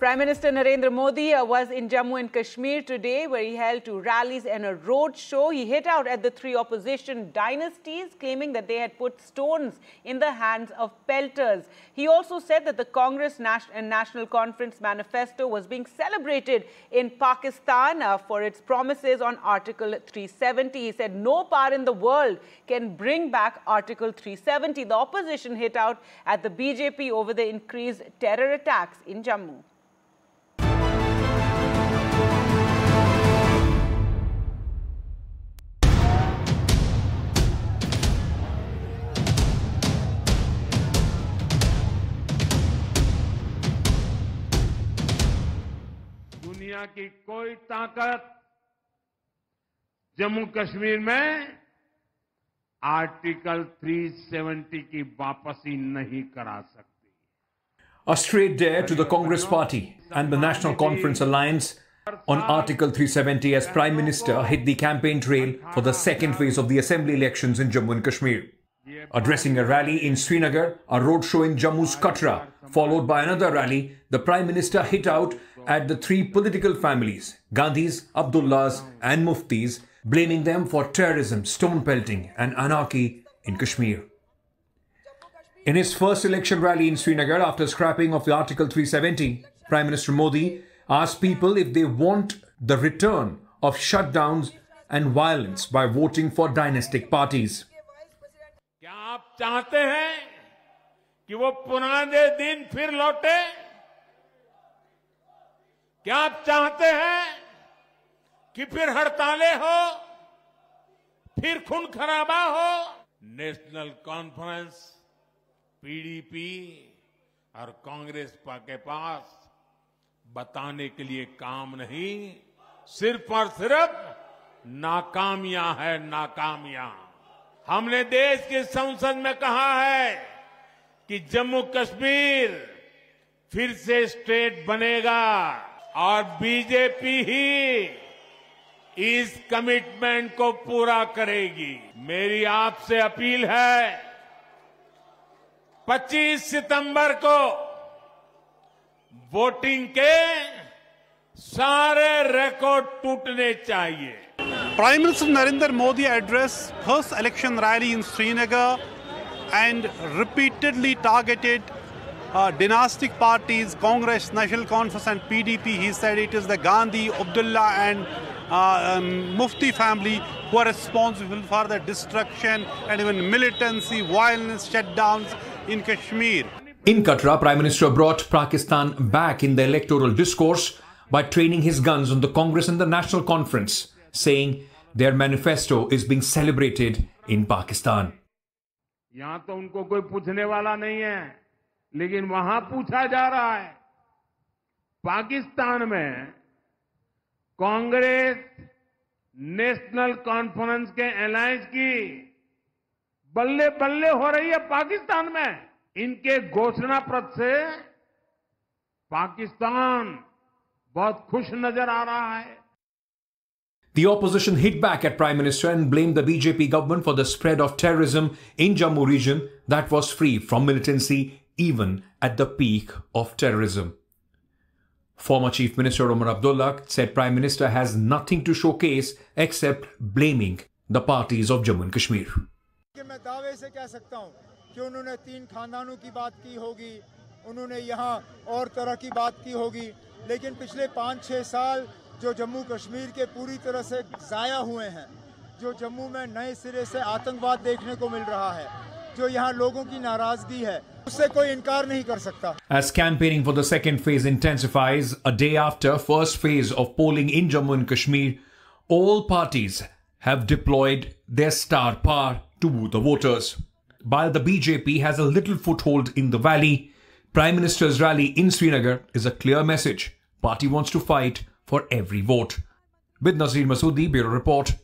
Prime Minister Narendra Modi uh, was in Jammu and Kashmir today, where he held two rallies and a road show. He hit out at the three opposition dynasties, claiming that they had put stones in the hands of pelters. He also said that the Congress and National Conference manifesto was being celebrated in Pakistan uh, for its promises on Article 370. He said no power in the world can bring back Article 370. The opposition hit out at the BJP over the increased terror attacks in Jammu. दुनिया की कोई ताकत जम्मू कश्मीर में article 370 की वापसी नहीं करा सकती A straight dare to the Congress Party and the National Conference Alliance on Article 370 as Prime Minister hit the campaign trail for the second phase of the assembly elections in Jammu and Kashmir. Addressing a rally in Srinagar, a roadshow in Jammu's Katra, followed by another rally, the Prime Minister hit out at the three political families Gandhis, Abdullahs, and Muftis, blaming them for terrorism, stone pelting, and anarchy in Kashmir. In his first election rally in Srinagar after scrapping of the Article 370, Prime Minister Modi asked people if they want the return of shutdowns and violence by voting for dynastic parties. कि वो पुराने दिन फिर लौटे क्या आप चाहते हैं कि फिर हड़तालें हो फिर खून खराबा हो नेशनल कॉन्फ्रेंस पीडीपी और कांग्रेस के पास बताने के लिए काम नहीं सिर्फ और सिर्फ नाकामियां है नाकामियां हमने देश की संसद में कहा है कि जम्मू कश्मीर फिर से स्टेट बनेगा और बीजेपी ही इस कमिटमेंट को पूरा करेगी मेरी आपसे अपील है 25 सितंबर को वोटिंग के सारे रिकॉर्ड टूटने चाहिए prime minister Narendra Modi address first election rally in Srinagar and repeatedly targeted uh, dynastic parties, Congress, National Conference, and PDP. He said it is the Gandhi, Abdullah, and uh, um, Mufti family who are responsible for the destruction and even militancy, violence, shutdowns in Kashmir. In Qatar, Prime Minister brought Pakistan back in the electoral discourse by training his guns on the Congress and the National Conference, saying their manifesto is being celebrated in Pakistan. यहां तो उनको कोई पूछने वाला नहीं है लेकिन वहां पूछा जा रहा है पाकिस्तान में कांग्रेस नेशनल कॉन्फ्रेंस के अलायंस की बल्ले बल्ले हो रही है पाकिस्तान में इनके घोषणा पत्र से पाकिस्तान बहुत खुश नजर आ रहा है The opposition hit back at Prime Minister and blamed the BJP government for the spread of terrorism in Jammu region that was free from militancy even at the peak of terrorism. Former Chief Minister Omar Abdullah said Prime Minister has nothing to showcase except blaming the parties of Jammu and Kashmir. कि उन्होंने तीन खानदानों की बात की होगी उन्होंने यहाँ और तरह की बात की होगी लेकिन पिछले पाँच छः साल जो जम्मू कश्मीर के पूरी तरह से ज़ाया हुए हैं जो जम्मू में नए सिरे से आतंकवाद देखने को मिल रहा है जो यहाँ लोगों की नाराजगी है उससे कोई इनकार नहीं कर सकता As campaigning for the second phase intensifies a day after first phase of polling in Jammu and Kashmir, all parties have deployed their star power to woo the voters. While the BJP has a little foothold in the valley, Prime Minister's rally in Srinagar is a clear message. Party wants to fight for every vote. With Nazir Masoodi, Bureau Report.